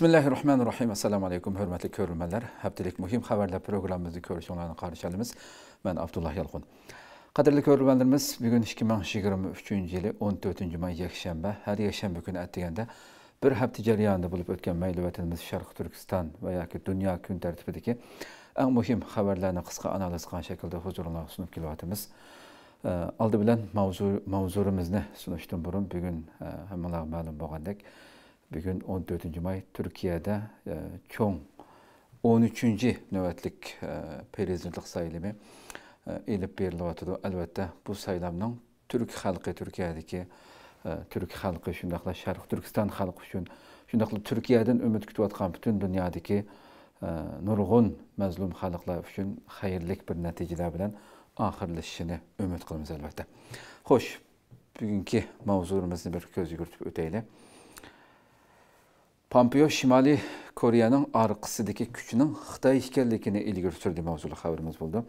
bismillahi rohmanir rohim assalomu alaykum hurmatli ko'rurmanlar haftalik muhim xabarlar programmamizni ko'rish onlayn qarshi olamiz man abdulloh yolqin qadrli ko'rurmanlarimiz bugun ikki ming yigirma uchinchi yili o'n to'rtinchi may yakshanba har yakshanba kuni atiganda bir hafta jarayonida bo'lib o'tgan mayli vatanimiz sharq turkiston va yoki dunyo kun tartibidagi eng muhim xabarlarni qisqa analiz qilgan shaklda huzuringlarga sunib kelyapmiz oldi bilan mavzu mavzuimizni sunishdan burun bugun e, hammalarga ma'lum bo'lgandek bugun 14 may turkiyada e, cho'ng 13 navbatlik e, prezidentlik saylami e, elib berilyotidi albatta bu saylamning turk xalqi turkiyadagi turk xalqi shundaqla sharq turkiston xalqi uchun shundaqla turkiyadan umid kutayotgan butun dunyodagi nurg'un mazlum xalqlar uchun xayrlik bir natijalar bilan oxirlashishini umid qilamiz albatta xo'sh bugungi mavzuimizni bir ko'z yugurtib o'taylik pompeo Şimali Koreyanın orqisidagi kuchning xitoy ekanligini ilgari surdi mavzuli xabarimiz bo'ldi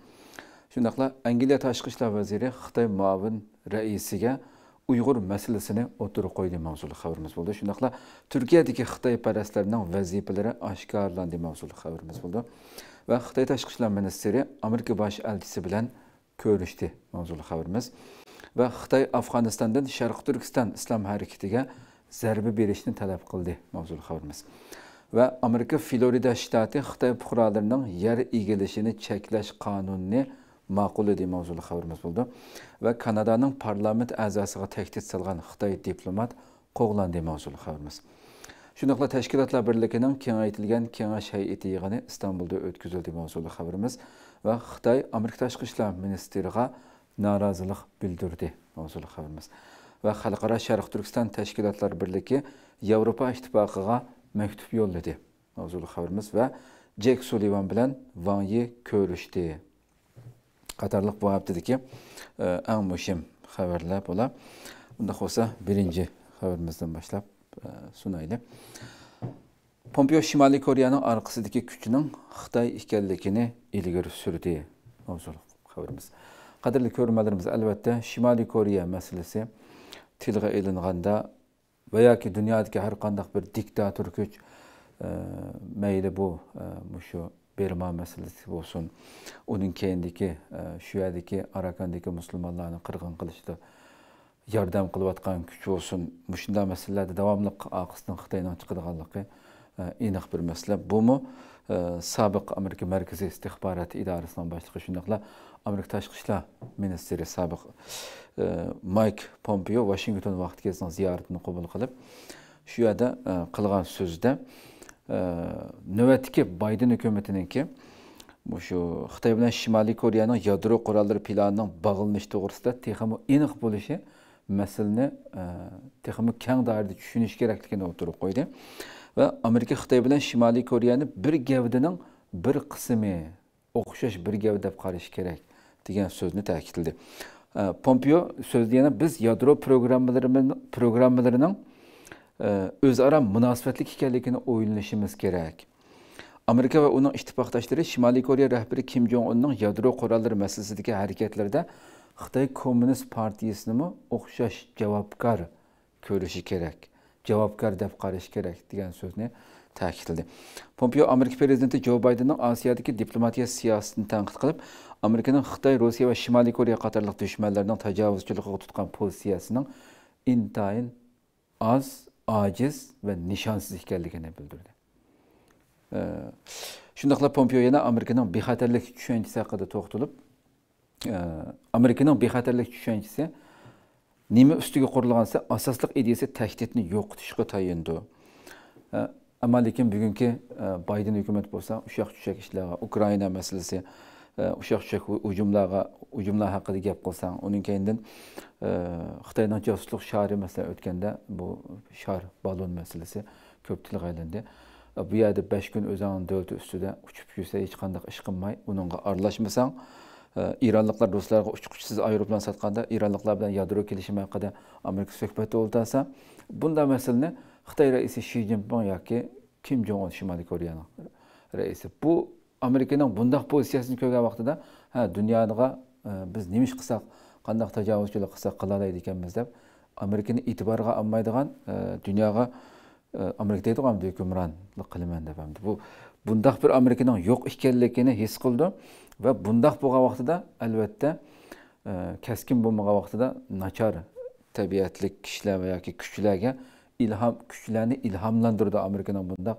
shundoqla angliya tashqi ishlar vaziri xitoy muavin raisiga uyg'ur masalasini o'tirib qo'ydi mavzuli buldu. bo'ldi shundoqla turkiyadagi xitoyparastlarning vazifalari oshkorlandi mavzuli xabarimiz bo'ldi va xitoy tashqi ishlar Ministeri amerika bosh elchisi bilan ko'rishdi mavzuli xabarimiz va xitoy Afganistandan sharqi turkiston islom harakatiga zarba berishni talab qildi mavzuli xabarimiz va amerika florida shtati xitoy fuqarolarining yer egilishini cheklash qonunini ma'qulladi mavzuli xabarimiz bo'ldi va kanadaning parlament a'zosiga tahdid solgan xitoy diplomat qo'g'landi mavzuli xabarimiz shundoqla tashkilotlar birligining kengaytirilgan kengash hay'ati yig'ini istanbulda o'tkazildi mavzuli xabarimiz va xitoy amerika tashqi ishlar ministriga norozilik bildirdi mavzuli xabarimiz va xalqaro sharq turkiston tashkilotlar birligi yevropa ittifoqiga maktub yo'lladi mavzuli xabarimiz va jek sulivan bilan van yi ko'rishdi qatorliq bu haftadagi e, eng muhim xabarlar bo'lar unda bo'lsa birinchi haberimizden boshlab e, sunaylı. pompeo Şimali Koreya'nın orqasidagi kuchning xitoy ekanligini ilgari surdi mavzuli haberimiz. qadrli körmelerimiz albatta Şimali koreya masalasi tilg'a ilinganda və ya ki, dünyadakı hər qandaq bir diktator köç e, məyli e, bu, şu Berma məsələsi olsun, onun keyindiki, e, şüyədiki, Arakandiki müsəlmanlarını qırğın qılışda yardım qılıb atqan güc olsun, müşunda məsələlərdə davamlı axısının Xitaydan çıxdığanlığı eniq bir məsələ. Bu mu? Sabiq Amerika Mərkəzi İstihbarat İdarəsinin başlığı şundaqla amerika tashqi ishlar ministri sobiq e, mayk pompeo vashington vaqtga ziyoratini qabul qilib shu yerda e, qilgan so'zida e, navbatdagi bayden hukumatiniki shu xitoy bilan shimoliy koreyaning yadro qurollari planining bog'lanishi to'g'risida texmi aniq bo'lishi masalani texmi kang doirada tushunish kerakligini o'tirib qo'ydi va amerika xitoy bilan shimoliy koreyani bir gavdaning bir qismi o'xshash bir gavda deb qarash kerak degan so'zni ta'kidladi ee, pompeo so'zda biz yadro programmalarining o'zaro e, munosabatlik ekanligini o'ylashimiz gerek. amerika ve onun ittifoqdoshlari Şimali koreya rahbari kim jong unun yadro qurollari masalasidagi hareketlerde, xitoy Komünist partiyasinimi o'xshash javobgar cevapkar kerak javobgar deb qarash kerak degan so'zni ta'kidladi pompeo amerika prezidenti jo baydenning osiyodagi diplomatiya siyosatini tanqid qilib amerikaning xitoy rossiya va shimoliy koreya qatorliq dushmanlarning tajovuzchiligiga tutgan pozitsiyasining intayin oz ojiz va nishonsiz ekanligini bildirdi shundoqla ee, pompeo yine Amerika'nın yana amerikaning bexatarlik tushunchasi Amerika'nın to'xtalib amerikaning bexatarlik tushunchasi nima ustiga qurilgansa asosliq ideyasi tahdidni yo'qotishga tayindi ee, ammo lekin bugungi e, bayden hukumat bo'lsa ushoq tushak ishlarga ukraina masalasi e, ushoq tushak hujumlarga hujumlar haqida gap qilsang uning keyindan e, xitoyni josuslik shari masalan o'tganda bu shar balon masalasi ko'p tilga aylandi bu yerda besh kun o'zini davlati ustida uchib yursa hech qanday ish qilmay unga aralashmasang iranliklar do'stlarga uchquvchisiz aeroplan sotganda iranliklar bilan yadro kelishimi haqida amerika suhbati o'tasa bunday masalani xitoy raisi shi zinpin yoki kim jong un shimoliy koreyani raisi bu amerikaning bundoq pozitsiyasini ko'rgan vaqtida ha dunyoga e, biz nima ish qilsak qandoq tajovuzchilik qilsak qila oladi ekanmiz deb amerikani e'tiborga olmaydigan e, dunyoga e, amerika ham hukmronlik qilaman deb bu bundoq bir amerikaning yo'q ekanligini his qildi va bundoq bo'lgan vaqtida albatta keskin bo'lmagan vaqtida nachor tabiatlik kishilar yoki kuchlarga ilham kuchlarni ilhomlantirdi amerikani bundaq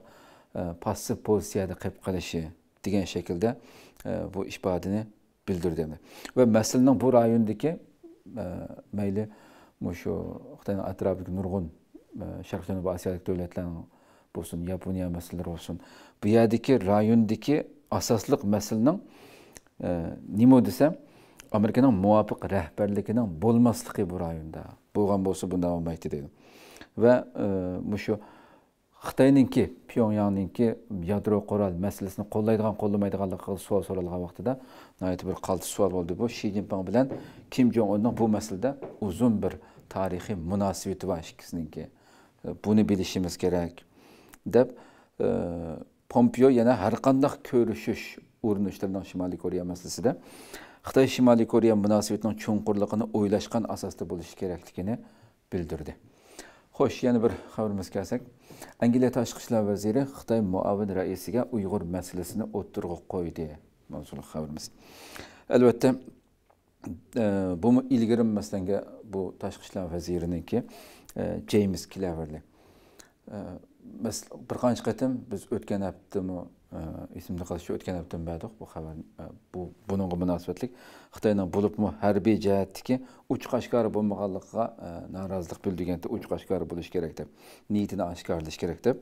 ee, passiv pozitsiyada qilib qilishi şekilde shaklda e, bu ifodani bildirdi va masalaning bu rayondagi e, mayli shu xitoyni atrofidagi nurg'un e, sharq janubi osiyodagi davlatlarni bo'lsin Japonya masalalari olsun bu yerdagi rayondagi asosliq masalaning nima desam amerikaning muvofiq rahbarligining bo'lmasligi bu rayonda bu bo'lsa bunday bo'lmaydi deydi va mushu e, xitoyninki pyongyangninki yadro qurol masalasini qo'llaydigan qo'llamaydiganligi haqida savol so'ralgan vaqtida nihoyatda bir qaltis savol bo'ldi bu shi zinpin bilan kim jong unni bu masalada uzun bir tarixiy munosabati bor ikkisininki buni bilishimiz kerak deb e, pompeo yana har qanday ko'rishish urinishlardan shimoliy koreya masalasida xitoy shimoliy koreya munosabatining chuqurligini o'ylashgan asosda bo'lishi kerakligini bildirdi xo'sh yana bir xabarimizga kelsak angliya tashqi ishlar vaziri xitoy muavin raisiga uyg'ur masalasini o'tirg'a qo'ydi mavzuli xabarimiz albatta e, bu ilgari maslanga bu tashqi ishlar e, James jeyms klaverli e, bir qancha qatim biz o'tgan haftami esimda qilish o'tgan hafta badiq bu xabar bu buningga munosabatlik xitoyning bo'libmi harbiy jihatdagi uch qashqari bo'lmaganligiga norozilik bildirganda uch qashqari bo'lish kerak deb niyatini oshkorlash kerak deb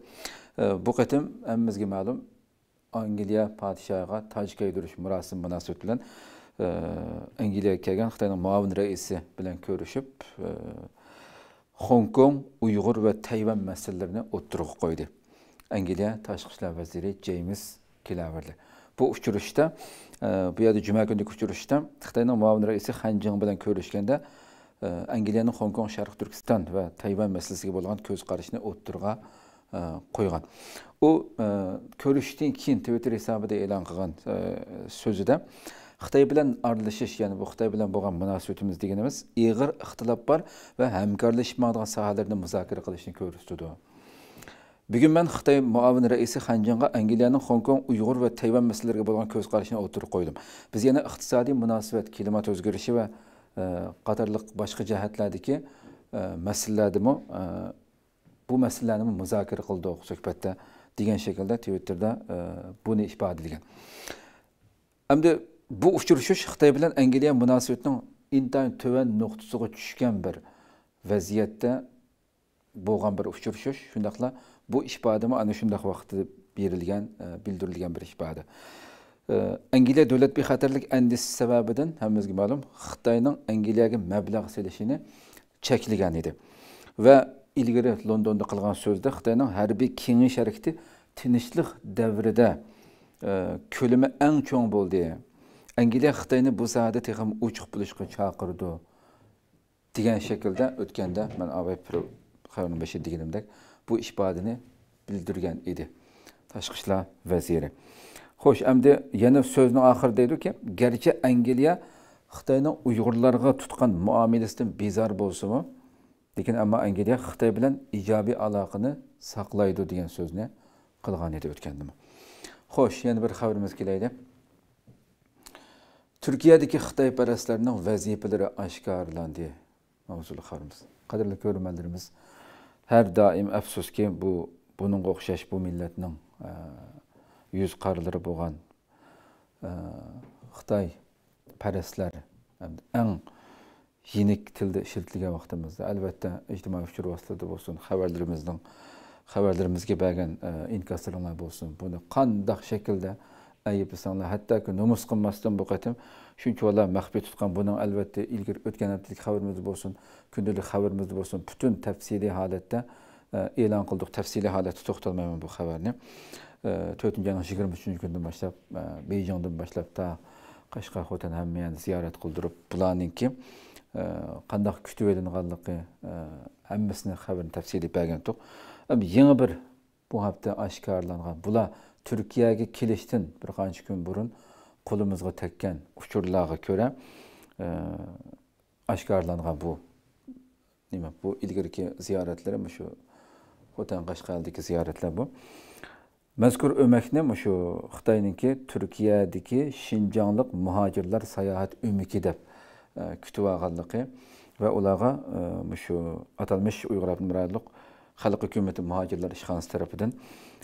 bu qatim hammamizga ma'lum angliya podshohiga toj kiydirish marosim munosabati bilan angliyaga kelgan xitoyning muavin raisi bilan ko'rishib hong kong uyg'ur va tayvan masalalarini o'ttirg'a qo'ydi angliya tashqi ishlar vaziri jeyms kilaverli bu uchrashuvda e, bu yerda juma kuni uchrashuvda xitoyning muavin raisi Han Jing bilan ko'rishganda e, angliyaning Hong kong sharq turkiston va tayvan masalasiga bo'lgan ko'z qarashini o'ttirg'a e, qo'ygan u ko'rishdan keyin twitter hisobida e'lon qilgan so'zida xitoy bilan aralashish ya'ni bu xitoy bilan bo'lgan munosabatimiz deganimiz ig'ir ixtilof bor va hamkorlashmaydigan sohalarni muzokara qilishni ko'rsatadi bugun man xitoy muavin raisi xanjanga angliyaning Hong kong uyg'ur va tayvan masalalariga bo'lgan ko'z qarashini o'tirib qo'ydim biz yana iqtisodiy munosabat klimat o'zgarishi va e, qatorliq boshqa jihatlardagi e, masalalardimi e, bu masalalarni muzokara qildik suhbatda degan shaklda twitterda buni ifodalagan hamda bu uchrashuv xitoy bilan angliya munosabatining intayin tuvan nuqtasiga tushgan bir vaziyatda bo'lgan bir uchrashuv shundoqla Bu ihbadimi ana shundoq vaqtida berilgan, e, bildirilgan bir ihbadi. E, Angliya davlat bexatarlik andisi sababidan hammamizga ma'lum, Xitoyning Angliyaga mablag' selishini cheklagan edi. Va ilgari Londonda qilgan so'zda Xitoyning harbiy kengash harakati tinchlik davrida e, ko'lami eng cho'ng bo'ldi. Angliya Xitoyni bu sohada texam uchuq bo'lishga chaqirdi degan shaklda o'tganda men avval xabarni bashir deganimdek bu ishbodini bildirgan edi tashqi ishlar vaziri xo'sh endi yana so'zni oxirida deydiki garchi angliya xitoyni uyg'urlarga tutgan muomalasidan bezor mu? lekin ammo angliya xitoy bilan ijobiy aloqani saqlaydi degan so'zni qilgan edi o'tganda xo'sh yana bir xabarimiz kelaydi turkiyadagi xitoyparastlarning vazifalari oshkorlandi mavzuli xabarimiz qadrli ko'rmanlarimiz her daim əfsus ki, bu, bunun oxşaş bu millətinin ə, e, yüz qarları boğan ə, e, әң pərəsləri, ən yenik tildə әлбәттә vaxtımızda, əlbəttə, ictimai fikir vasitədə olsun, бәген ayiblsanglar hattoki nomus qilmasdan bu qatim shuncha ular maxfiy tutgan buning albatta ilgari o'tgan haftalik xabarimiz bo'lsin kundalik xabarimiz bo'lsin butun tafsiliy holatda e, e'lon qildik tafsiliy holatda to'xtalmayman bu xabarni e, to'rtinchi yanvar yigirma uchinchi kundan boshlab e, beyjingdan boshlab ta qashqa xotin hammani ziyorat qildirib bularninki qandoq kutib olinganligi hammasini xabarini tafsiliy bergan yangi bir bu hafta oshkorlangan bular turkiyaga kelishdan bir kaç kun burun tekken uçurlağa göre ko'ra e, aşkarlanan bu nima bu ziyaretleri mi shu xotan Kaşkal'daki ziyaretler bu mazkur o'makni shu xitoyniki turkiyadagi shinjonlik muhojirlar sayohat o'miki deb e, kutib olganligi va ularga e, shu atalmish uyg'ur Abdülmürayarlık xalq Hükümeti muhojirlar işkansı tarafından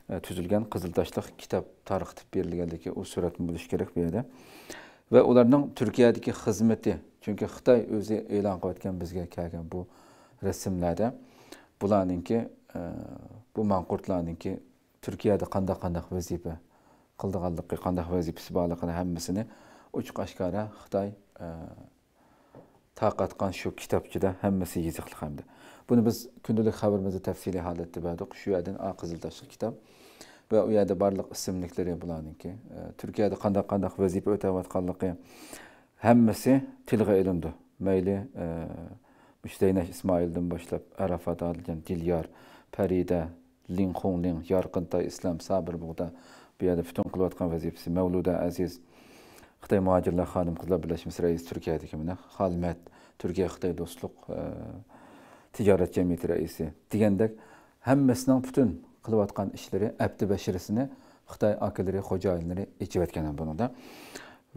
E, tuzilgan qiziltoshliq kitob tarqitib berilganligi u suratni bo'lishi kerak bu yerda va ularning turkiyadagi xizmati chunki xitoy o'zi e'lon qilayotgan bizga kelgan bu rasmlarda bularninki e, bu manqurtlarninki turkiyada qandaq qandaq vazifa qildiganligi qandaq vazifasi borligini hammasini ochiq oshkora xitoy e, taqatgan shu kitobchida hammasi yiziqli hamda buni biz kundalik xabarimizda tafsiliy holatda berdik shu yerdan a qiziltashli kitob və o yerdə barlıq isimlikləri bularınki, e, Türkiyədə qandaq-qandaq vəzifə ötəyətqanlığı həmməsi tilğə elindi. Məyli e, Müşteynək İsmaildən başlayıb Ərafat adlı Dilyar, Pəridə, Linxon, Lin, Yarqıntay İslam, Sabir Buğda bu yerdə bütün qılıyotqan vəzifəsi Məvludə Əziz Xitay Muhacirlər Xanım Qızlar Birləşmiş Rəis Türkiyədəki mənə Xalmət Türkiyə-Xitay dostluq e, ticarət cəmiyyəti rəisi deyəndə həmməsinin bütün qılıb atqan işləri, əbdi bəşirisini Xitay akilləri, xocailləri içib etkənən bunu da.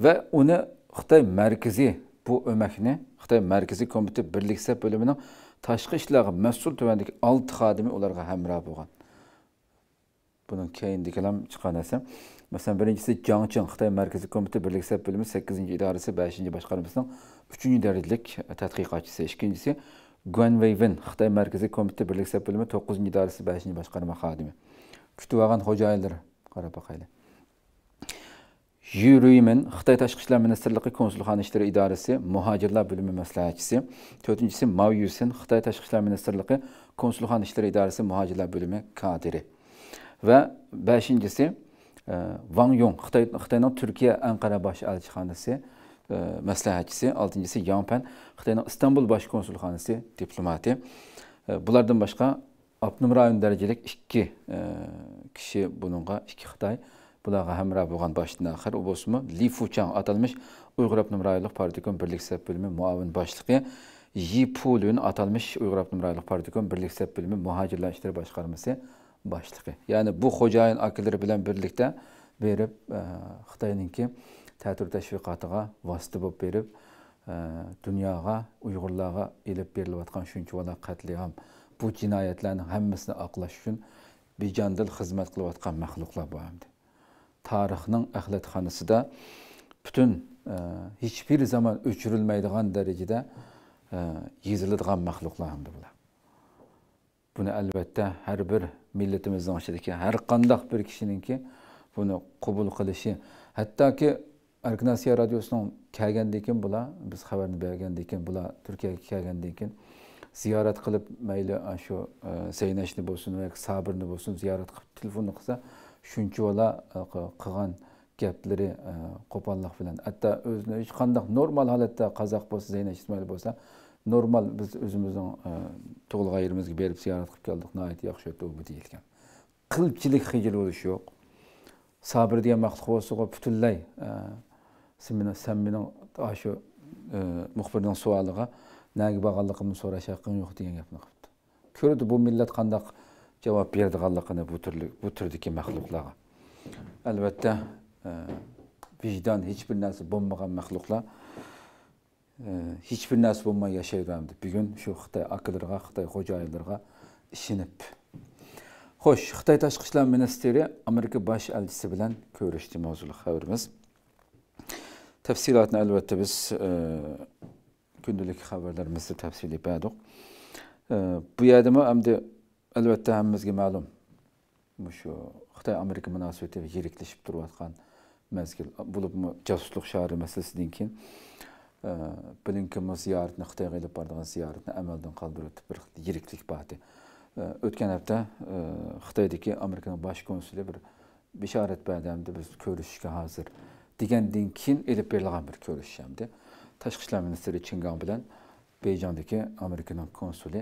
Və onu Xitay mərkəzi bu öməkni Xitay Mərkəzi Komitə Birliksə bölümünün taşqı işlərə məsul tövəndəki 6 xadimi onlara həmrəh olğan. Bunun keyindikiləm çıxan əsəm. Məsələn, birincisi Cangçın, Xitay Mərkəzi Komitə Birliksə bölümü 8-ci idarəsi 5-ci başqarmasının 3-cü dərəcəlik tədqiqatçısı. İkincisi Gwen Weivin, Xitay Mərkəzi Komitə Birliksel Bölümü 9-cu İdarəsi 5-ci Başqarma xadimi. Kütüvağan Hocayıldır, Qarabağaylı. Yu Rüymin, Xitay Təşqi İşlər Ministerliyi Konsulxana İşləri İdarəsi Bölümü məsləhətçisi. Dördüncüsü Mao Yusin, Xitay Təşqi İşlər Ministerliyi Konsulxana İşləri İdarəsi Bölümü kadiri. Və beşincisi e, Wang Yong, Xitay, Xitayın Türkiyə Ankara Baş Elçixanası e, maslahatchisi oltinchisi yongpan xitoyning istanbul bosh konsulxonasi diplomati e, bulardan boshqa abnum rayon darajalik ikki e, kişi buningga ikki xitoy bularga hamroh bo'lgan boshdan oxir u bo'lsinmi li fuchang atalmish uyg'ur abnum rayonlik partikom birlik sep bo'limi muavin boshlig'i yi pulun atalmish uyg'ur abnum rayonlik partikom birlik sep bo'limi muhojirlar ishlari boshqarmasi boshlig'i ya'ni bu xo'jayin akalar bilan birlikda berib xitoyninki e, ta'tir tashviqotiga vosita bo'lib berib e, dunyoga uyg'urlarga ilib berilayotgan shunchavala qatliam bu jinoyatlarni hammasini oqlash uchun bijondil xizmat qilayotgan maxluqlar bu hamdi tarixning axlatxonasida butun e, hech bir zamon o'chirilmaydigan darajada e, yeziladigan maxluqlar hamdi bular buni albatta har bir millatimizning ichidagi har qandoq bir kishiningki buni qabul qilishi hattoki Arknasiya radiosidan kelgandan keyin bular biz xabarni bergandan keyin bular turkiyaga kelgandan keyin ziyorat qilib mayli shu e, saynashni bo'lsin yoki sabirni bo'lsin ziyorat qilib telefonni qilsa shuncha bola e, qilgan gaplari e, qo'pollik bilan hatto o'zini hech qandaq normal holatda qozoq bo'lsa zaynash ismoil bo'lsa normal biz o'zimizning tug'ilgan yerimizga berib ziyorat qilib keldik nihoyat yaxshi o'tdi bu deyilgan qilchilik xijil bo'lish yo'q sabr degan maxluq bo'lsa butunlay сен сен менен ашу мухбирдин суалыга неге баганлыгымды сурашакың жок деген гепни кылыпты көрдү бул миллет кандак жооп бердиганлыгыны бул түрлү бул түрдүки махлукларга албетте vicdan hiçbir narsa bo'lmagan maxluqlar hech bir narsa bo'lmay e, yashayveradi bugun shu xitoy akillarga xitoy xo'jayinlarga ishinib xo'sh xitoy tashqi ishlar ministeri amerika bosh elchisi bilan ko'rishdi mavzuli xabarimiz Təfsilatını əlbəttə biz ə, e, gündəlik xəbərlərimizdə təfsil edədik. E, bu yədimə əmdi əlbəttə həmimizə məlum şu Xitay Amerika münasibəti yerikləşib duruyatqan məzgil bulubmu casusluq şəhəri məsələsindən ki e, Blinken'ın ziyaretini, Xitay'a gelip bardığın ziyaretini əməldən qaldırıb bir yeriklik bahdi. Ötken hafta Xitay'daki Amerikanın baş konsülü bir bişaret bədəmdi, biz görüşkə hazır. Ə, дегенден dinkin еліп берілген бір көріс жамды ташқы ішлер министрі чинган білән бейжандегі американың консулы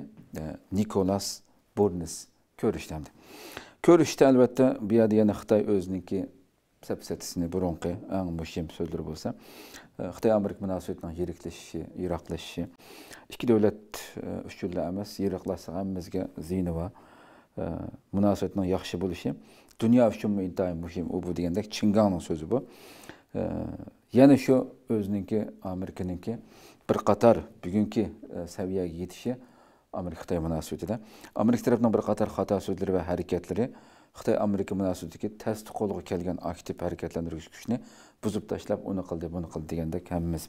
николас бурнис ko'rishgandi ko'rishda albatta bu yerda yana xitoy o'ziniki sapsatisini burunqi eng muhim so'zlar bo'lsa e, xitoy amerika munosabatining yiriklashishi yiroqlashishi ikki davlat uch e, yilda emas yiroqlashsa hammamizga ziyni va e, munosabatning yaxshi bo'lishi dunyo uchun intayin muhim u bu degandek chinganni so'zi bu yana shu o'ziniki amerikaniki bir qator bugungi e, saviyaga yetishi amerika xitoy munosabatida amerika tarafining bir qator xato so'zlari va harakatlari xitoy amerika munosabatidagi tasdi qo'lga kelgan aktiv harakatlantirish kuchni buzib tashlab uni qildi buni qildi degandek hammamiz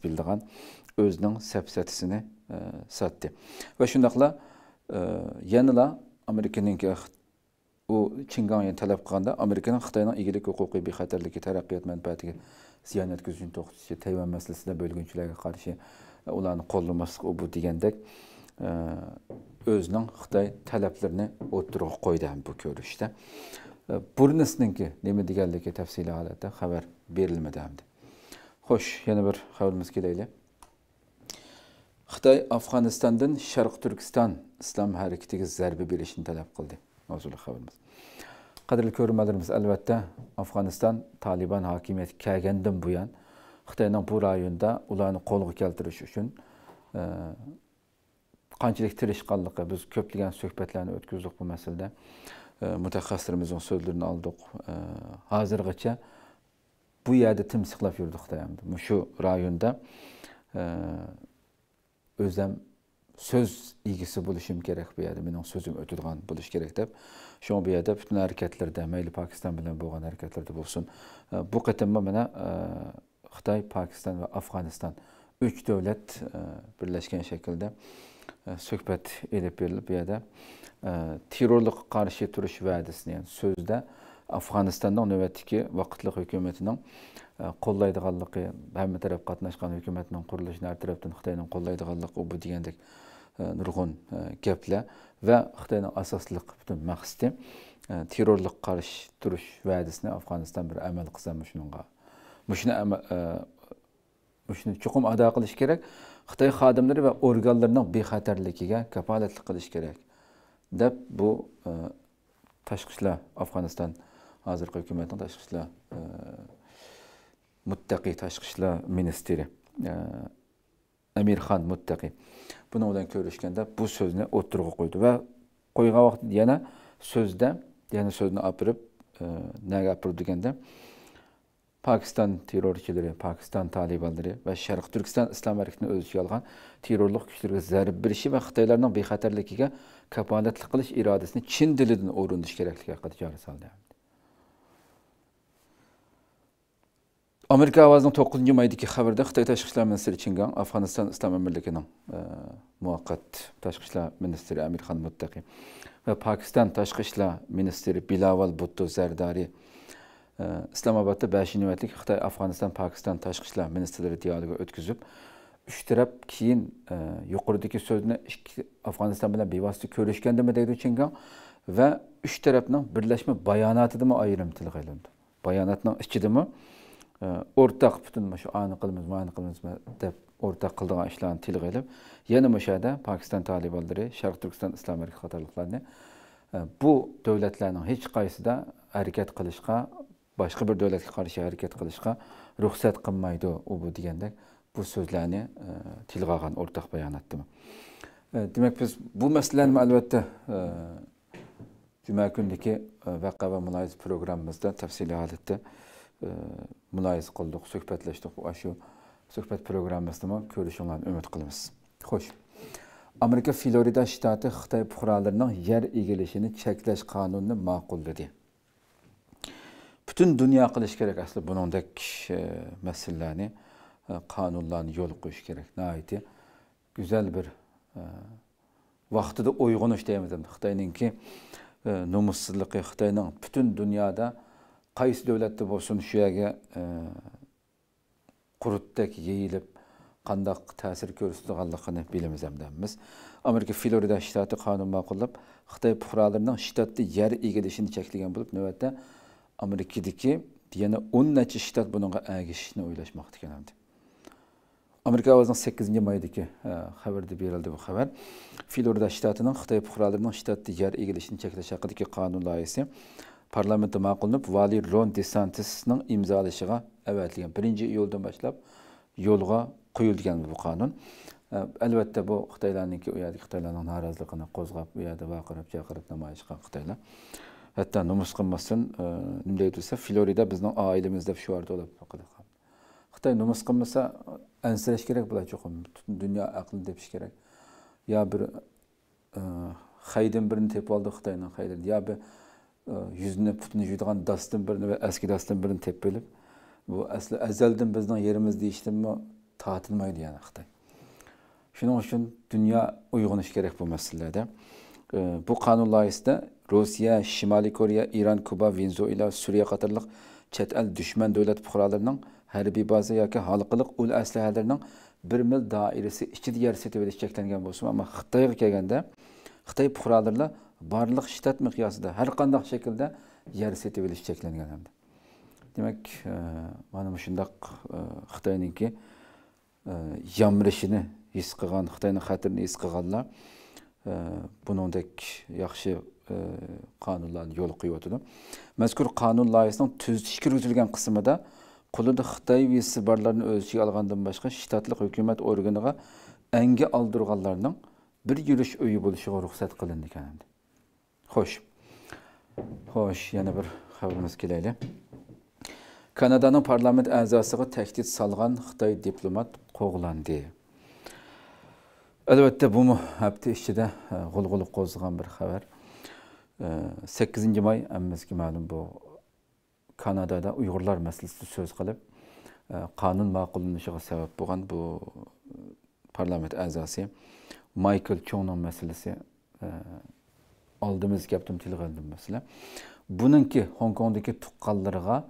o'zining safsatisini e, satdi va shundoqla e, yanala amerikaninki u talab qilganda Американың huquqiy bexatarligi taraqqiyot manfaatiga ziyon yetkazish to'xtatishi tayvan masalasida bo'lgunchilarga qarshi ularni e, qo'llamaslik bu degandek o'zining xitoy talablarini o'ttirib qo'ydi bu ko'rishda e, burnisniki nima deganligi tafsiliy holatda xabar berilmadi xo'sh yana bir xabarimiz kelaylik xitoy afg'onistondan sharq turkiston islom harakatiga zarba berishni talab qildi mavzuli xabarimiz qadrli ko'rmalarimiz albatta Afğanistan Taliban hakimiyyəti kəlgəndən bu yan Xitayla bu rayonda onların qoluğu gəltiriş üçün e, qançilik tirişqanlığı biz köpləyən söhbətlərini ötküzdük bu məsələdə. E, mütəxəssislərimizin sözlərini aldıq. E, hazırgacha bu yerdə timsiqləb yurduq da. Şu rayonda e, özəm so'z egisi bo'lishim kerak bu yerda mening so'zim o'tilgan bo'lishi kerak deb shuning bu yerda butun harakatlarda mayli pokiston bilan bo'lgan harakatlarda bo'lsin bu qatimma mana xitoy pokiston va afg'oniston uch davlat birlashgan shaklda suhbat elib berilib bu yerda terrorlikqa qarshi turish va'dasini ya'ni so'zda afg'onistonning navbatdagi vaqtliq hukumatining qo'llaydiganligi hamma taraf qatnashgan hukumatning qurilishini har tarafdan xitoyning qo'llaydiganligi bu degandek E, nurg'un e, gaplar va xitoyni asosli butun maqsadi e, terrorlik qarshi turish va'dasini afg'oniston bir amal qilsa shunga shuni shuni chuqur ado qilish kerak xitoy xodimlari va organlarining bexatarligiga kafolatlik qilish kerak deb bu tashqi ishlar afg'oniston hozirgi hukumatning tashqi ishlar muttaqiy tashqi ishlar ministri amirxon muttaqiy bunodan ko'rishganda bu so'zni o'ttirg'a qo'ydi va qo'ygan vaqt yana so'zda yana so'zni olib turib e, deganda pokiston terrorchilari pokiston talibanlari va sharq turkiston islom harakatini o'z ichiga olgan terrorlik kuchlarga zarb berishi va xitoylarning bexatarligiga kapolatlik qilish irodasini chin dilidan o'rindish kerakligi haqida jora soldi amerika ovozining to'qqizinchi maydagi xabarda xitoy tashqi ishlar ministri chingan afg'oniston islom amirligining e, muvaqqat tashqi ishlar ministri amirxon muttaqiy va pokiston tashqi ishlar ministri bilaval butto zardari e, islomobodda besh navbatlik xitoy afg'oniston pokiston tashqi ishlar ministrlari dialogi o'tkazib uch taraf keyin e, yuqoridagi so'zni afg'oniston bilan bevosita ko'rishgandimi deydi chingan va uch tarafning birlashma bayonotidami ayrim tilga ilindi bayonotning ichidami o'rtaq butun mana shu ani qilamiz mani qilamiz deb o'rtaq qildigan ishlarni tilga ilib yana o'sha yerda pokiston Türkistan sharq turkiston islom erki e, bu davlatlarning hech qaysida harakat qilishga boshqa bir davlatga qarshi harakat qilishga ruxsat qilmaydi u bu degandek bu so'zlarni e, tilga olgan o'rtaq bayonotdimi e, demak biz bu masalani albatta juma kundagi vaqa va muloyiza programmamizda tafsiliy holatda muloyiz qildik suhbatlashdik va shu suhbat programmasini ko'rishinglarni umid qilamiz Hoş. amerika florida shtati xitoy fuqarolarining yer egilishini cheklash qonunini ma'qulladi butun dunyo qilish kerak asli buningdek e, masalalarni e, qonunlarni yo'l qo'yish Ne nihoyat Güzel bir e, vaqtida uyg'onish deymiz xitoyninki nomussizligi xitoyning butun dunyoda qaysi davlatda bo'lsin shu yerga e, qurutdek yeyilib qandaq ta'sir ko'rsatganligini bilamiz hamdamiz amerika florida shtati qonun ma'qullab xitoy fuqarolarining shtatda yer egilishini cheklagan bo'lib navbatda amerikadagi yana o'n necha shtat bunga ergishishni o'ylashmoqda ekan amerika ovozining sakkizinchi maydagi e, xabarda berildi bu xabar florida shtatining xitoy fuqarolarining shtatda yer egilishini cheklash haqidagi qonun loyihasi parlamentda ma'qul qilinib vali ron desantisning imzolashiga avatilgan birinchi iyuldan boshlab yo'lga qo'yilgan bu qonun э, albatta bu xitoylarniki u yerda xitoylarning noroziligini qo'zg'ab u yerda baqirib chaqirib namoyish qilgan xitoylar hatto nomus qilmasdan э, nima deyilsa florida bizning oilamiz deb shu yerda o'lib qilgan xitoy nomus qilmasa ansirash kerak bular chuqur butun dunyo aqli depish kerak yo bir э, haydin birini tepib oldi xitoyning haydini yo bir yüzünə putunu yudan dastin birini və əski dastin birini tep bilib, bu əsli əzəldən bizdən yerimiz deyişdimmi, tatilməydi yəni Xitay. Şunun üçün dünya uyğun iş gərək bu məsələdə. Bu qanun layihəsində Rusiya, Şimali Koreya, İran, Kuba, Venezuela, Suriya qatarlıq çət əl düşmən dövlət puxralarının hərbi baza yoki halqılıq ul əsləhələrinin bir mil dairəsi içid yer setib edib çəklənən olsun, amma Xitayğa gəlgəndə Xitay puxralarla барлық штат миқясында һәр қандай шекілде жер сетіп еліш чекленген әмді. Демек, мана мұшындақ Қытайныңки ямрышыны ес қыған, Қытайның қатырыны ес қығанла, бұныңдек яқшы qanunlarni yo'l qo'yotdi mazkur qonun loyihasining tuzitish kiritilgan qismida da xitoy visi barlarni o'z ichiga olgandan boshqa shtatlik hukumat organiga anga oldirganlarning bir yurish uyi bo'lishiga ruxsat qilindi ekan xo'sh xo'sh yana bir xabarimiz kelaylik kanadaning parlament a'zosiga tahdid solgan xitoy diplomat qo'g'landi albatta bu hafta ichida e, g'ulg'ula qo'zg'agan bir xabar e, sakkizinchi may hammamizga ma'lum bu kanadada uyg'urlar masalasida so'z qilib e, qonun ma'qullanishiga sabab bo'lgan bu parlament a'zosi maykl chongning masalasi oldimizga gapdim tilga oldim masalan buninki hong kongdagi tuqqanlarga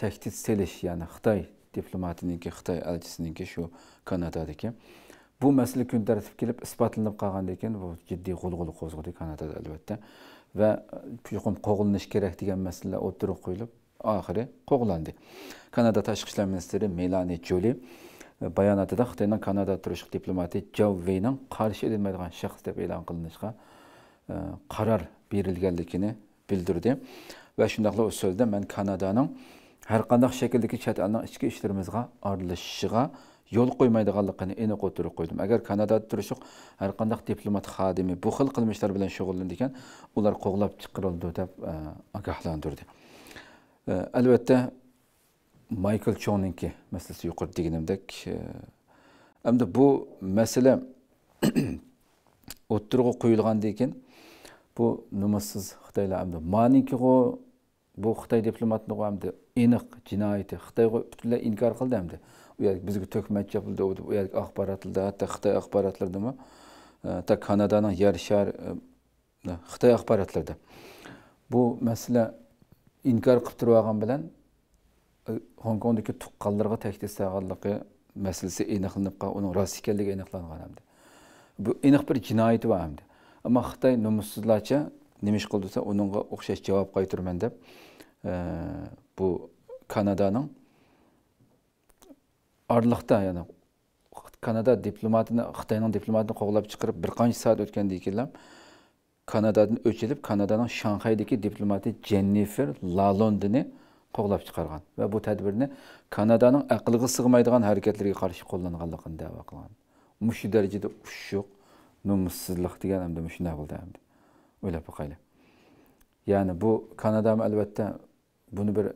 tahdid selish ya'ni xitoy diplomatiniki xitoy elchisiniki shu kanadadagi bu masala kun tartibga kelib isbotlanib qolgandan keyin bu jiddiy g'ulg'ula qo'zg'adi kanadada albatta va yuqum qo'g'ilinish kerak degan masala o'ttirib qo'yilib oxiri qo'g'ilandi kanada tashqi ishlar ministri melani joli e, bayonotida xitoyning kanada turish diplomati jau veyning qarshi edilmaydigan shaxs deb e'lon qilinishga Э, қарар berilgenlikini bildirdi. Ve şundakla o мен Канаданың Kanada'nın her kandak şekildeki çet elinin içki yol qo'ymaydiganligini aniq o'tirib qo'ydim agar kanadada turishib har qanday diplomat xodimi bu xil qilmishlar bilan shug'ullandi ekan ular qo'g'lab деп deb ogohlantirdi albatta maykl choninki deganimdek endi bu masala bu nimasiz xitoylar amdi manikiu bu xitoy diplomatni amdi aniq jinoyati xitoy butunlay inkor qildi amdi u yer bizga to'kmat chopildi deb u yer axborotlarda hatto xitoy axborotlaridami e, hatto kanadani yer shar e, e, xitoy axborotlarida bu masala inkor qilib turib bilan hong kongdagi tuqqanlarga tahdid saqlanligi masalasi aniqlanib qolgan, uning rost ekanligi aniqlangan hamdi. Bu aniq bir jinoyat bor hamdi. Ama Xitay nomussuzlarca nemiş kıldıysa onunla okşaş cevap kaytırmen de e, bu Kanada'nın Arlıqta yani Kanada diplomatını, Xitayning diplomatını qo'g'lab chiqarib, bir qancha soat o'tgandan keyin Kanadadan o'chilib, Kanadaning Shanxaydagi diplomati Jennifer Lalonde'ni qo'g'lab chiqargan va bu tadbirni Kanadaning aqliga sig'maydigan harakatlarga qarshi qo'llanganligini da'vo qilgan. Mush darajada ushshuq nomussizlik degan hamda shunday bo'ldi hamda o'ylab boqaylik ya'ni bu kanadami albatta buni bir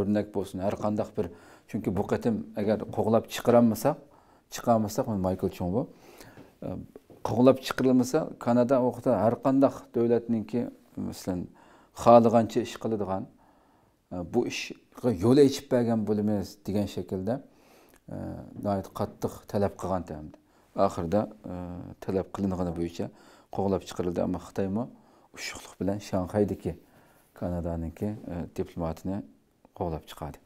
o'rnak bo'lsin har qandaq bir chunki bu qatim agar qo'g'lab chiqarolmasak chiqarmasak maykl bu e, qo'g'lab chiqirilmasa kanada vaqtda har qandaq davlatniki masalan xohlagancha ish qiladigan e, bu ishga yo'l ochib bergan bo'lamiz degan shaklda e, qattiq talab qilgan hamda oxirida e, talab qilingani bo'yicha qo'g'lab chiqarildi ammo xitoymi ushuqliq bilan shanxaydagi kanadaniki e, diplomatini qo'g'lab chiqadi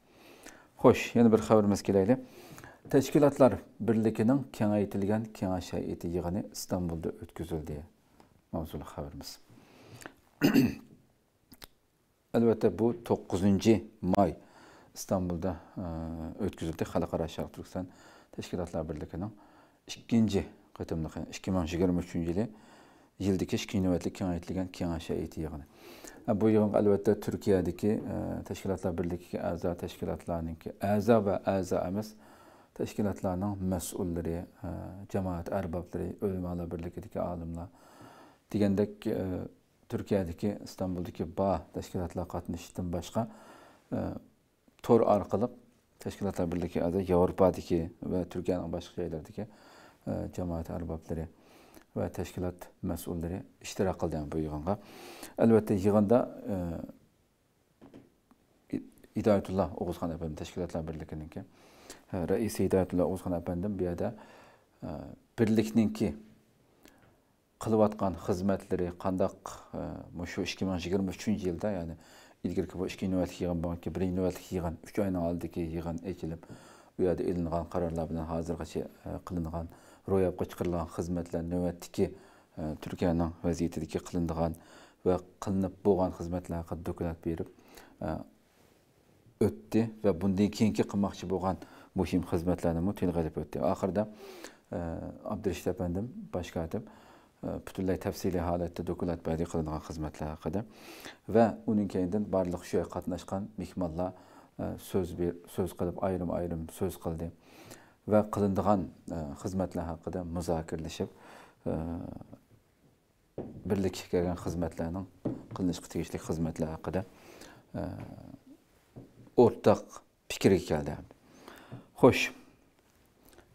xo'sh yana bir xabarimiz kelaylik tashkilotlar birligining kengaytirilgan kengash hay'ati yig'ini istanbulda o'tkazildi mavzuli xabarimiz albatta bu to'qqizinchi may istanbulda e, o'tkazildi xalqaro sharq turkiston tashkilotlar birligining ikkinchi qatimda ikki ming yigirma uchinchi yili yildagi ikki navbatli kengaytirilgan kengash shaiti yig'ini bu yig'in albatta turkiyadagi e, tashkilotlar birligiga a'zo tashkilotlarniki a'zo va a'zo emas tashkilotlarning mas'ullari e, jamoat arboblari ulamolar birligidagi olimlar degandek e, turkiyadagi istanbuldagi ba tashkilotlar qatnashishdan boshqa to'r orqali tashkilotlar birligi a'zo yevropadagi va turkiyaning boshqa joylaridagi E, jamoat arboblari va tashkilot mas'ullari ishtirok qildi bu yig'inga albatta yig'inda hidoyatulloh e, o'g'izxon apandim tashkilotlar birliginiki e, raisi hidoyatulloh o'g'izxon apandim bu yerda birlikninki qilayotgan xizmatlari qandoq shu ikki ming yigirma uchinchi yilda ya'ni ki bu bana ki yig'in bo'lgan yığın, üç yig'in uch ki yığın yig'in bu u yerda kararlarla hazır kaçı hozirgacha qilingan ro'yobga chiqarilgan xizmatlar navbatdagi e, turkiyaning vaziyatidagi qilingan va qilinib bo'lgan hizmetler haqida dokument berib e, o'tdi ve bundan keyingi qilmoqchi bo'lgan muhim xizmatlarni tilg'alib o'tdi oxirida e, abdurashid apandim bosh kotib butunlay tafsiliy holatda dokument badiy qilingan xizmatlar haqida va uning keyindan barliq shu qatnashgan mehmonlar so'z so'z qilib ayrım ayrim so'z qildi va qilindigan e, xizmatlar haqida muzokiralashib e, birlikka kelgan xizmatlarning qilinishga tegishli xizmatlar haqida e, o'rtaq fikrga keldi xo'sh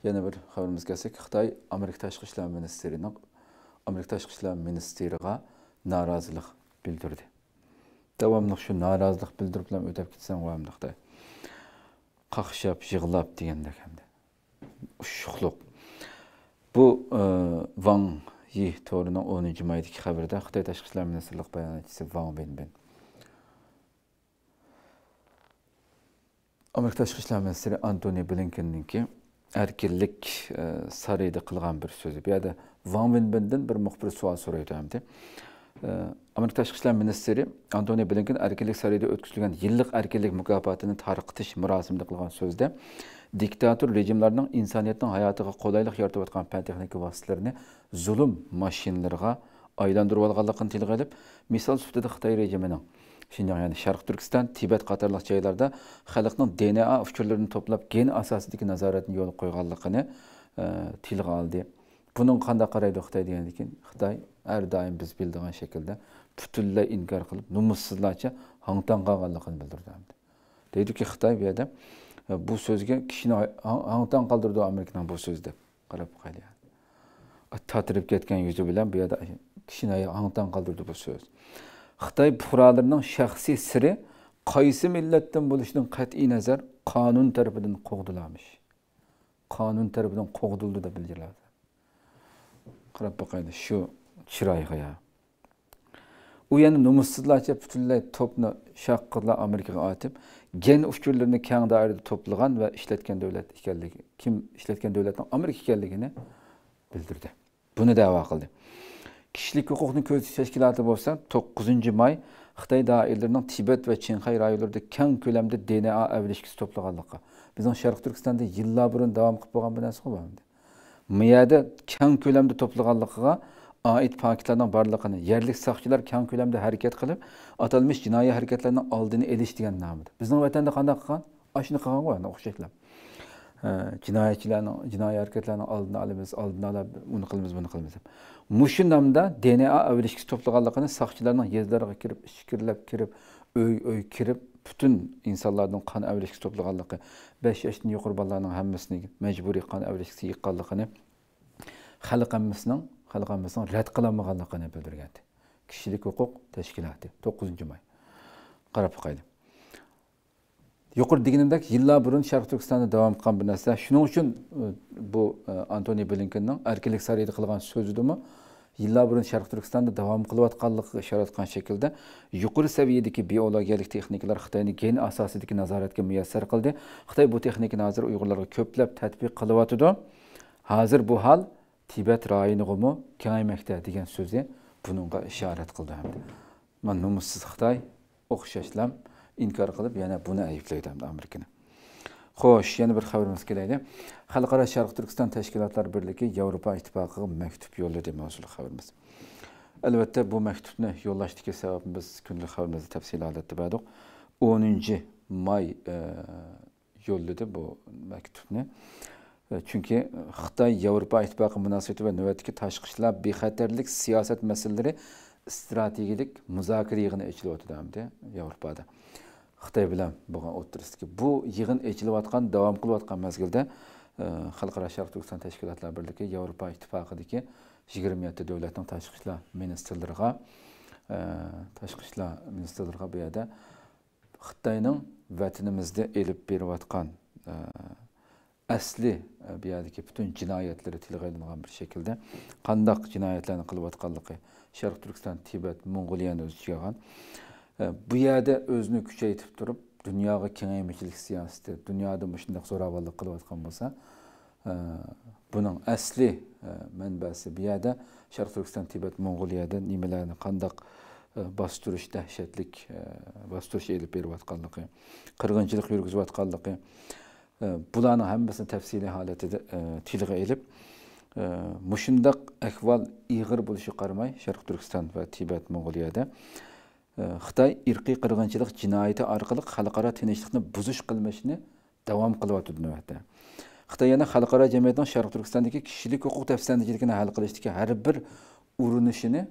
yana bir xabarimizga kelsak xitoy amerika tashqi ishlar ministrini amerika tashqi ishlar ministriga norozilik bildirdi davomli shu norozilik bildirib o'tib ketsam o'amliqda qaqshab yig'lab degandek hamda ushshuqluq bu e, Wang yi to'rining 10 maydagi xabarida xitoy tashqi ishlar ministrlik bayonotchisi Wang Wenbin. amerika tashqi ishlar Antony Blinken'in ki, erkinlik e, sarayda qilgan bir so'zi bu yerda van vinbindan bir sual savol so'raydi hamda e, amerika tashqi ishlar ministri Antony Blinken erkinlik sarayida o'tkazilgan yillik erkinlik mukofotini tarqitish marosimida qilgan so'zda diktator rejimlarning insoniyatning hayatыға qulaylik yaratib atgan fan texnika vositalarini zulm mashinalariga aylantirib olganligini tilga olib misol sifatida xitoy rejimining Шинжаң яны Шарқ Түркістан, Тибет қатарлық жайларда халықтың ДНА үчірлерін топлап ген асасыдегі назаратын жол қойғандығын ә, э, тілге алды. Бұның қандай қарайды Қытай деген екен. Қытай әр дайым біз білдіған шекілді бүтінлей инкар қылып, нұмыссызлаша аңтаңға қалғанлығын білдірді. Дейді ки Қытай бияда E, bu so'zga kishini ongdan qoldirdi Amerika'nın bu sözde deb qarab boqaylik e, tatirib yüzü yuzi bilan bu yerda kishini ongdan bu söz. xitoy fuqarolarining şahsi siri qaysi milletten bo'lishidan qat'iy nazar kanun tarafidan qo'g'dilamish kanun tarafidan qo'g'dildi da bildiriladi qarab boqaylik şu chiroyga u yana nomussizlarcha butunlay to'pni shaqqirlar Amerika'ya atıp. gen uchkunlarini keng doirada to'plagan va ishlatgan davlat ekanligi kim ishlatgan davlatning amerika ekanligini bildirdi buni da'vo qildi kishilik huquqni ko'zitish tashkiloti bo'lsa to'qqizinchi may xitoy doirlarining tibet va chinxay rayonlarida keng ko'lamda dna avlishkisi to'plaganligi bizning sharq turkistonda yillar burun davom qilib bo'lgan bu narsa miyada keng ko'lamda to'plaganligiga ait paketlerden barlıqını hani yerlik saqçılar kang ko'lamda harakat qilib atalmish jinoiy harakatlarni oldini olish degan namidir bizning vatanda qanday qilgan ana shuni qilgan ee, qo'y o'xshaklab jinoyatchilarni jinoiy harakatlarni oldini olamiz oldini olib uni qilamiz buni qilamiz deb mushu nomda dna avilishkisi to'plaganligini saqchilarning yezlariga kirib ishkirlab kirib o'y o'y kirib butun insonlarning qon avilishkisi to'plaganligi besh yoshdan yuqori bolalarning hammasini majburiy qon avilishkisi yiqqanligini xalq калганбастан рәт кыламаганлыгын билдирген. Кишилик хукук тәшкилаты 9-май. Карап кайдым. Yuqur diginimdeki yıllar burun Şarkı Türkistan'da devam kan bir nesle. Şunun için bu Anthony Blinken'ın erkelik sarayda kılgan sözü de Yıllar burun Şarkı Türkistan'da devam kılavatkallık işaret kılan şekilde Yukarı seviyedeki biyologiyalik texnikler Xitay'ın gen asasıdaki nazaretke müyesser kıldı. Xitay bu texnikini hazır Uygurlarga köplep tətbiq kılavatı da. Hazır bu hal tibat rayonig'imi sözü degan işaret kıldı hem de. hamda mana nomussiz xitoy o'xshashlam inkor qilib yana buni hem de amerikani xo'sh yana bir xabarimiz kelaylik xalqaro sharq turkiston tashkilotlar birligi yevropa ittifoqiga maktub yo'lladi mevzulu haberimiz. albatta bu maktubni yo'llashdagi sabab biz kunlik xabarimizda tafsil holatda berdik 10. may e, yo'lladi bu maktubni chunki xitoy yevropa ittifoqi munosabati va navbatdagi tashqi ishlar bexatarlik siyosat masalalari strategik muzokara yig'ini ochilib o'tdi yevropada xitoy bilan bo'lgan o'ttirisdagi bu yig'in echilayotgan davom qilayotgan mazgilda xalqaro sharq turkiston tashkilotlar birligi yevropa ittifoqidagi yigirma yetti davlatning tashqi ishlar ministrlariga tashqi ishlar ministrlariga bu yerda xitoyning vatanimizda elib berayotgan asli e, biyadiki bütün cinayetleri tilga ilingan bir şekilde qandaq jinoyatlarni qilayotganligi sharq turkiston tibat mong'uliyani o'z ichiga olgan e, bu yerda o'zini kuchaytirib dünyada dunyoga kengaymichilik siyosati dunyoda shunday zo'ravonlik qilayotgan bo'lsa e, buning asli manbasi bu yerda sharq turkiston tibat mong'uliyada nimalarni qandaq bostirish dahshatlik bostirish elib berayotganligi qirg'inchilik yurgizayotganligi буларның һәммәсен тәфсиле халәтедә тилгә элеп, мушындак әхвал игыр булышы кармай Шәрқ Түркстан ва Тибет Монголиядә Хытай ирқи кыргынчылык җинаяты аркылы халыкара тынычлыкны бузыш кылмышны дәвам кылып атып нәвәтә. Хытай яна халыкара җәмгыятьнең Шәрқ Түркстандагы кешелек хукук тәфсилендәгелеген хәл кылыштагы һәрбер урынышыны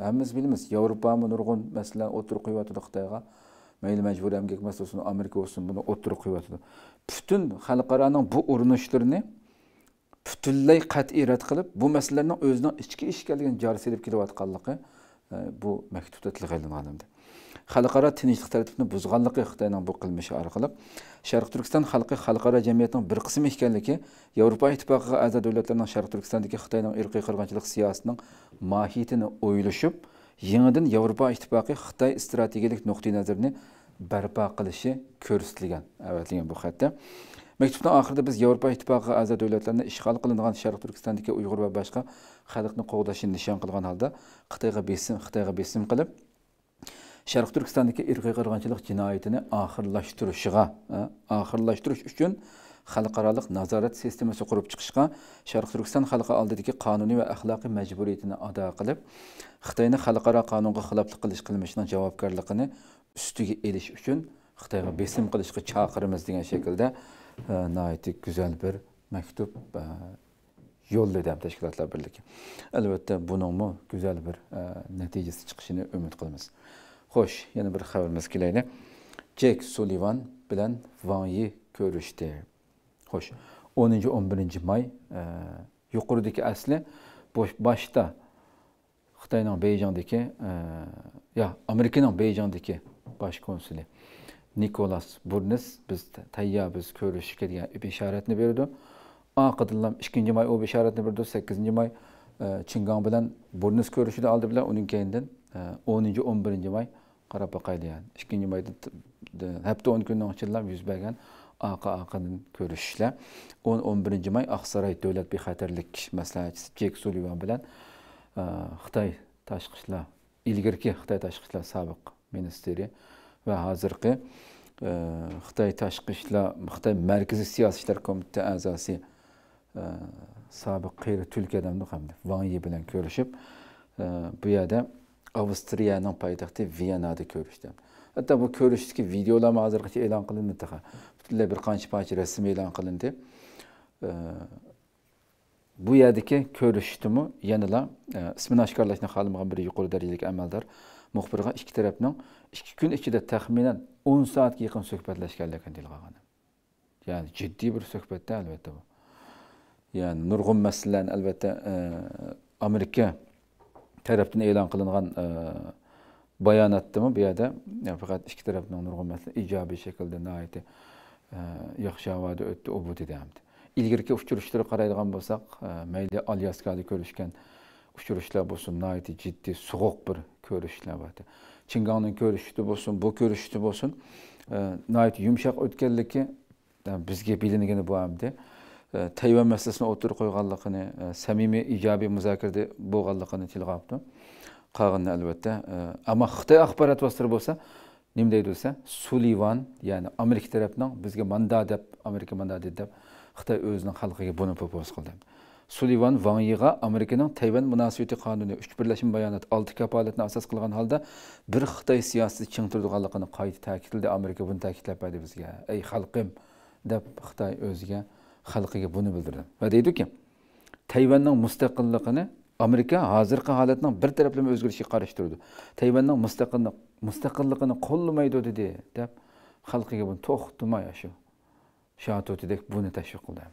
һәммәз белмиз. Европамы нургын мәсәлән отыр куйып mayli majburiy emgak bo'lsin amerika bo'lsin buni o'ttirib qo'yyotdi butun xalqaroning bu urinishlarini butunlay qat'iy rad qilib bu masalalarni o'zining ichki ishkaligini joriy silib kelayotganligi e, bu maktubda tilga ilinadi xalqaro tinchlik tartibni buzganligi xitoyning bu qilmishi orqali sharq turkiston xalqi xalqaro jamiyatning bir qismi ekanligi yevropa ittifoqiga a'zo davlatlarning sharq turkistondagi xitoyning irqiy qirg'inchilik siyosatining mohiyatini o'ylashib yangidan yevropa ittifoqi xitoy strategik nuqtai nazarini barpo qilishi ko'rsatilgan avatilgan bu xatda maktubning oxirida biz yevropa ittifoqi a'zo davlatlarini ishg'ol qilingan sharq turkistondagi uyg'ur va boshqa xalqni qo'g'dashni nishon qilgan holda xitoyga besim xitoyga besim qilib sharq turkistondagi irqiy qirg'inchilik jinoyatini oxirlashtirishiga oxirlashtirish uchun xalqaroliq nazorat sistemasi qurib chiqishga sharq turkiston xalqi oldidagi qonuniy va axloqiy majburiyatini ado qilib xitoyni xalqaro qonunga xiloflik qilish qilmishining javobgarligini ustiga elish uchun xitoyga besim qilishga çağırımız degan shaklda e, nihoyatda go'zal bir maktub edəm deb tashkilotlar birligi albatta mu go'zal bir e, natijasi chiqishini umid qilamiz xo'sh yana bir xabarimiz kelaylik jek Sullivan bilan vanyi ko'rishdi Hoş. 10. 11. may e, yuqoridagi asli boshda xitoyning beyjandagi e, yo amerikaning beyjandagi bosh konsuli nikolas burnis biz Tayya biz ko'rishishga degan bishoratni berdi oqidillam ikkinchi may u bishoratni berdi sakkizinchi may chingon e, bilan burnis ko'rishini oldi bilan uning keyindan e, o'ninchi o'n birinchi may qarab boqaylik ikkinchi mayda hafta o'n günün ichida yüz bergan aqa aqadan ko'rishishlar 10-11 may Oqsaroy davlat bexatarlik maslahatchisi Jek Sullivan bilan e, Xitoy tashqi ishlar ilgirki Xitoy tashqi ishlar sobiq ministri va hozirgi e, Xitoy tashqi ishlar Xitoy markaziy siyosiy ishlar komiteti a'zosi e, sobiq qiyri tulki odamni hamda Van Yi bilan ko'rishib bu yerda Avstriyaning poytaxti Viyanada ko'rishdi. hatto bu ko'rishdiki videolar hozirgacha e'lon qilindi Bütünle bir qancha pancha rasm e'lon qilindi ee, bu yerdagi ko'rishdimi yanala e, ismini oshkorlashni xohlamagan bir yuqori darajadagi amaldor muxbirga ikki tarafning ikki kun ichida taxminan o'n soatga yaqin suhbatlashganligini tilg'agan ya'ni ciddi bir suhbatda albatta bu ya'ni nurg'un masalalarni albatta e, amerika tarafdan e'lon qilingan etdimi bu yerda faqat ikki tarafni nurg'un masala ijobiy shaklda nihoyatda e, yaxshi havoda o'tdi ubudida hamdi ilgirki uchrashuvlar qaraydigan bo'lsak e, mayli alyaskada ko'rishgan uchrashuvlar bo'lsin nihoyatda jiddiy sovuq bir ko'rishlar bo'ldi chingonni ko'rishdi bo'lsin bu ko'rishdi bo'lsin e, nihoyatda yumshoq o'tganligi bizga bilingani bu hamdi tayvan masalasini o'tirib qo'yganligini samimiy ijobiy muzokarada bo'lganligini tilg'abdi qolganini albatta ammo xitoy axborot vositalari bo'lsa nima deydi desa sulivan ya'ni amerika tarafidan bizga manda deb amerika manda deb xitoy o'zining xalqiga buni propoz qildi sulivan vanyiga amerikaning tayvan munosabati qonuni uch birlashma bayonot olti kapolatni asos qilgan holda bir xitoy siyosati ching turadiganligini qayta ta'kidladi amerika buni ta'kidlab berdi bizga ey xalqim deb xitoy o'ziga xalqiga buni bildirdi va deydiki tayvanning mustaqilligini amerika hozirgi holatning bir taraflama o'zgarishiga qarshi turdi tayvanning mustaqillik mustaqilligini qo'llamaydi dedi deb xalqiga buni to'xtamay shu shatutidek buni tashviq qildi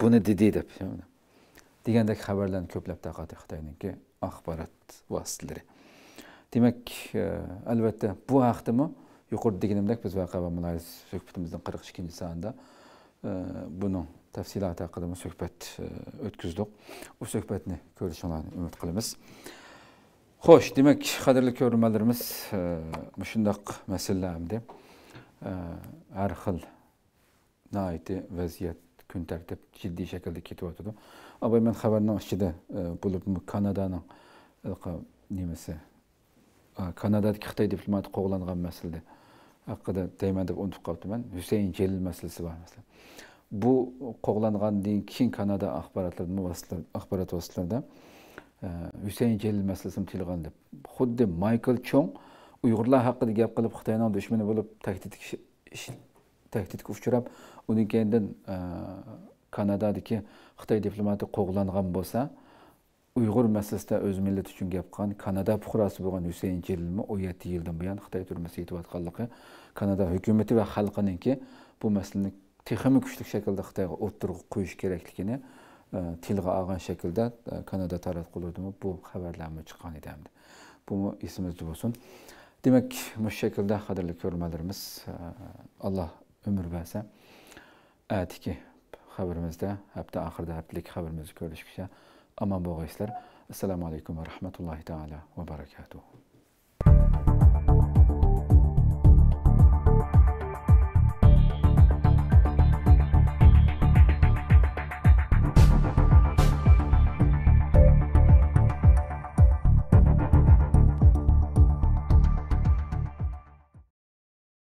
buni dedi deb degandek xabarlarni ko'plab tarqatdi xitoyniki axborot vositalari demak e, albatta bu haqdami yuqorida deganimdek biz vaqa va muloyiz suhbatimizning qirq ikkinchi sonida e, buni tafsilata qadimi o o'tkazdik e, u suhbatni ko'rishlarini umid qilamiz xo'sh demak qadrli ko'rmalarimiz shundoq e, masalalarni e, har xil naiti vaziyat kun tartib jiddiy shaklda ketyotidi abay man xabarni ichida bo'lib kanadaning nimasi kanadadagi xitoy diplomati qo'g'langan masalada haqida deyman deb unutib qolibdiman husayn jalil masalasi bor masalan bu qo'g'langandan keyin kanada axborotlar axborot vositalarida e, husayn jalil masalasini tilgan deb xuddi maykl chong uyg'urlar haqida gap qilib xitoyni dushmani bo'lib tahdidga uchrab undan keyindan e, kanadadagi xitoy diplomati qo'g'langan bo'lsa uyg'ur masalasida o'z millati uchun gap qilgan kanada fuqarosi bo'lgan husayn jalilmi o'n yetti yildan buyon xitoy turmasiga yetayotganligi kanada hukumati va xalqiniki bu masalani texmi kuchli shaklda xitoyga o'ttirg'i qo'yish kerakligini e, tilga olgan shaklda e, kanada taratquldimi bu xabarlarmi chiqqan edi hamda bu esimizda bo'lsin demak shu shaklda qadrli ko'rmalarimiz e, alloh umr bersa atiki xabarimizda hafta oxirida haftalik xabarimizni ko'rishguncha omon bo'lg'aysizlar assalomu alaykum va rahmatullohi taala va barakatuh